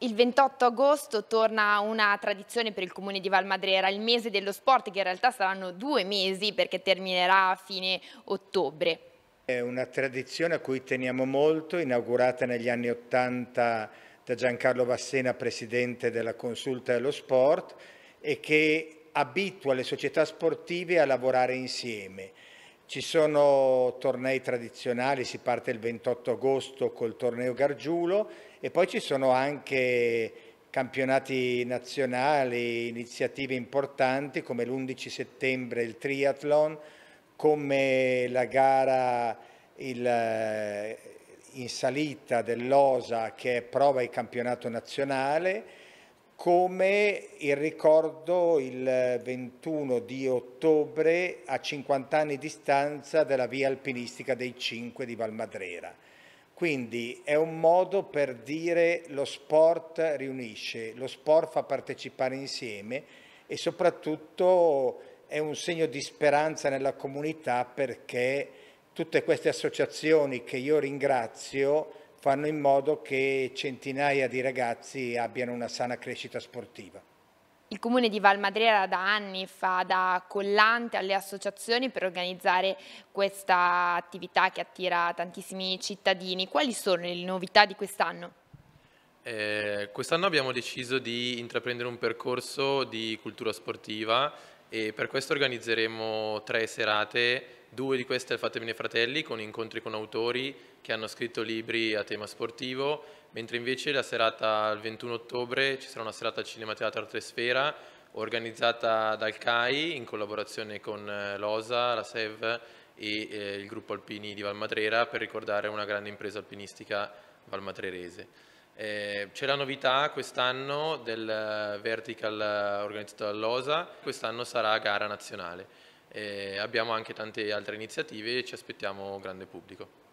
Il 28 agosto torna una tradizione per il comune di Valmadrera, il mese dello sport che in realtà saranno due mesi perché terminerà a fine ottobre. È una tradizione a cui teniamo molto, inaugurata negli anni Ottanta da Giancarlo Vassena, presidente della Consulta dello Sport, e che abitua le società sportive a lavorare insieme. Ci sono tornei tradizionali, si parte il 28 agosto col torneo Gargiulo e poi ci sono anche campionati nazionali, iniziative importanti come l'11 settembre il triathlon, come la gara il, eh, in salita dell'OSA che è prova il campionato nazionale come il ricordo il 21 di ottobre a 50 anni di distanza della via alpinistica dei 5 di Valmadrera. Quindi è un modo per dire lo sport riunisce, lo sport fa partecipare insieme e soprattutto è un segno di speranza nella comunità perché tutte queste associazioni che io ringrazio fanno in modo che centinaia di ragazzi abbiano una sana crescita sportiva. Il comune di Valmadrera da anni fa da collante alle associazioni per organizzare questa attività che attira tantissimi cittadini. Quali sono le novità di quest'anno? Eh, quest'anno abbiamo deciso di intraprendere un percorso di cultura sportiva e per questo organizzeremo tre serate, due di queste al Fatemi nei Fratelli con incontri con autori che hanno scritto libri a tema sportivo, mentre invece la serata il 21 ottobre ci sarà una serata al Cinema Teatro Tresfera organizzata dal CAI in collaborazione con eh, l'OSA, la SEV e eh, il gruppo alpini di Valmadrera per ricordare una grande impresa alpinistica valmadrerese. Eh, c'è la novità quest'anno del eh, vertical eh, organizzato dall'OSA, quest'anno sarà gara nazionale. Eh, abbiamo anche tante altre iniziative e ci aspettiamo grande pubblico.